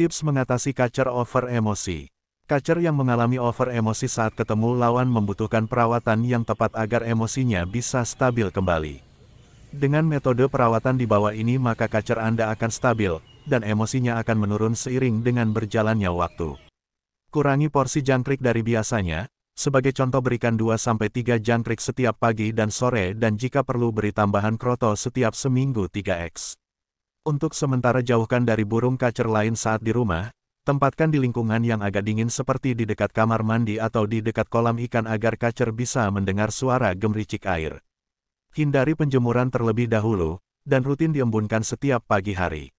Tips mengatasi kacer over emosi. Kacer yang mengalami over emosi saat ketemu lawan membutuhkan perawatan yang tepat agar emosinya bisa stabil kembali. Dengan metode perawatan di bawah ini maka kacer Anda akan stabil, dan emosinya akan menurun seiring dengan berjalannya waktu. Kurangi porsi jangkrik dari biasanya, sebagai contoh berikan 2-3 jangkrik setiap pagi dan sore dan jika perlu beri tambahan kroto setiap seminggu 3x. Untuk sementara jauhkan dari burung kacer lain saat di rumah, tempatkan di lingkungan yang agak dingin seperti di dekat kamar mandi atau di dekat kolam ikan agar kacer bisa mendengar suara gemericik air. Hindari penjemuran terlebih dahulu, dan rutin diembunkan setiap pagi hari.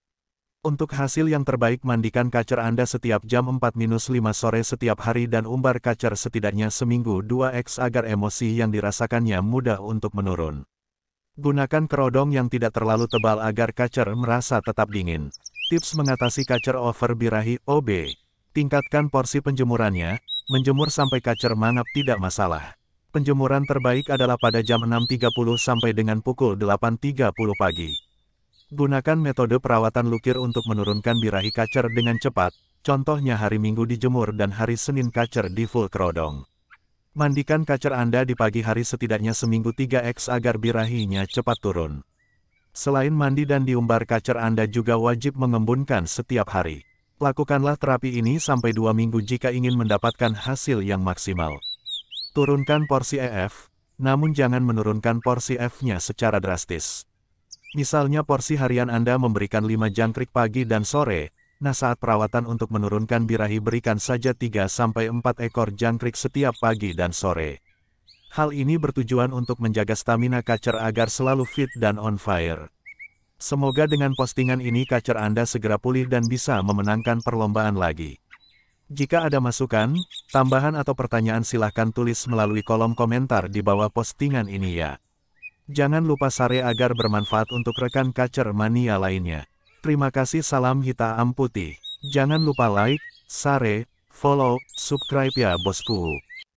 Untuk hasil yang terbaik mandikan kacer Anda setiap jam 4-5 sore setiap hari dan umbar kacer setidaknya seminggu 2x agar emosi yang dirasakannya mudah untuk menurun. Gunakan kerodong yang tidak terlalu tebal agar kacer merasa tetap dingin. Tips mengatasi kacer over birahi OB. Tingkatkan porsi penjemurannya, menjemur sampai kacer mangap tidak masalah. Penjemuran terbaik adalah pada jam 6.30 sampai dengan pukul 8.30 pagi. Gunakan metode perawatan lukir untuk menurunkan birahi kacer dengan cepat, contohnya hari Minggu dijemur dan hari Senin kacer di full kerodong. Mandikan kacer Anda di pagi hari setidaknya seminggu 3x agar birahinya cepat turun. Selain mandi dan diumbar kacer Anda juga wajib mengembunkan setiap hari. Lakukanlah terapi ini sampai dua minggu jika ingin mendapatkan hasil yang maksimal. Turunkan porsi EF, namun jangan menurunkan porsi F-nya secara drastis. Misalnya porsi harian Anda memberikan 5 jangkrik pagi dan sore, Nah saat perawatan untuk menurunkan birahi berikan saja 3-4 ekor jangkrik setiap pagi dan sore. Hal ini bertujuan untuk menjaga stamina kacer agar selalu fit dan on fire. Semoga dengan postingan ini kacer Anda segera pulih dan bisa memenangkan perlombaan lagi. Jika ada masukan, tambahan atau pertanyaan silahkan tulis melalui kolom komentar di bawah postingan ini ya. Jangan lupa share agar bermanfaat untuk rekan kacer mania lainnya. Terima kasih salam hitam putih. Jangan lupa like, share, follow, subscribe ya bosku.